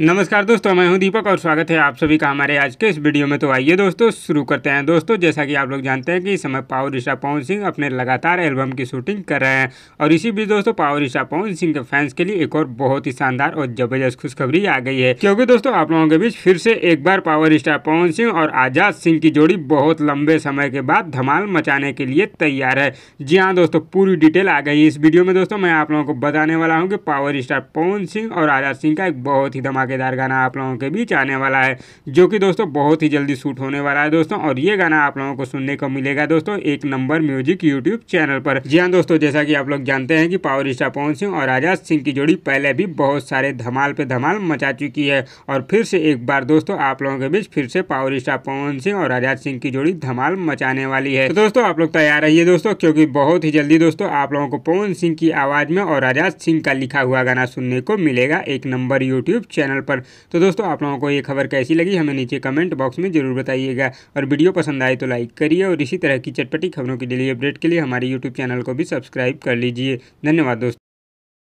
नमस्कार दोस्तों मैं हूं दीपक और स्वागत है आप सभी का हमारे आज के इस वीडियो में तो आइए दोस्तों शुरू करते हैं दोस्तों जैसा कि आप लोग जानते हैं कि इस समय पावर ऋषा पवन सिंह अपने लगातार एल्बम की शूटिंग कर रहे हैं और इसी बीच दोस्तों पावर ऋषा पवन सिंह के फैंस के लिए एक और बहुत ही शानदार और जबरदस्त खुशखबरी आ गई है क्योंकि दोस्तों आप लोगों के बीच फिर से एक बार पावर ऋषा पवन सिंह और आजाद सिंह की जोड़ी बहुत लंबे समय के बाद धमाल मचाने के लिए तैयार है जी हाँ दोस्तों पूरी डिटेल आ गई है इस वीडियो में दोस्तों मैं आप लोगों को बताने वाला हूँ कि पावर ऋषा पवन सिंह और आजाद सिंह का एक बहुत ही धमाल धमाकेदार गाना आप लोगों के बीच आने वाला है जो कि दोस्तों बहुत ही जल्दी शूट होने वाला है दोस्तों और ये गाना आप लोगों को सुनने को मिलेगा दोस्तों एक नंबर म्यूजिक यूट्यूब चैनल पर जी हाँ दोस्तों जैसा कि आप लोग जानते हैं कि पावर स्टार पवन सिंह और आजाद सिंह की जोड़ी पहले भी बहुत सारे धमाल पे धमाल मचा चुकी है और फिर से एक बार दोस्तों आप लोगों के बीच फिर से पावर स्टार पवन सिंह और आजाद सिंह की जोड़ी धमाल मचाने वाली है तो दोस्तों आप लोग तैयार रहिए दोस्तों क्योंकि बहुत ही जल्दी दोस्तों आप लोगों को पवन सिंह की आवाज में और आजाद सिंह का लिखा हुआ गाना सुनने को मिलेगा एक नंबर यूट्यूब चैनल चैनल पर तो दोस्तों आप लोगों को ये खबर कैसी लगी हमें नीचे कमेंट बॉक्स में जरूर बताइएगा और वीडियो पसंद आए तो लाइक करिए और इसी तरह की चटपटी खबरों की डेली अपडेट के लिए हमारे यूट्यूब चैनल को भी सब्सक्राइब कर लीजिए धन्यवाद दोस्तों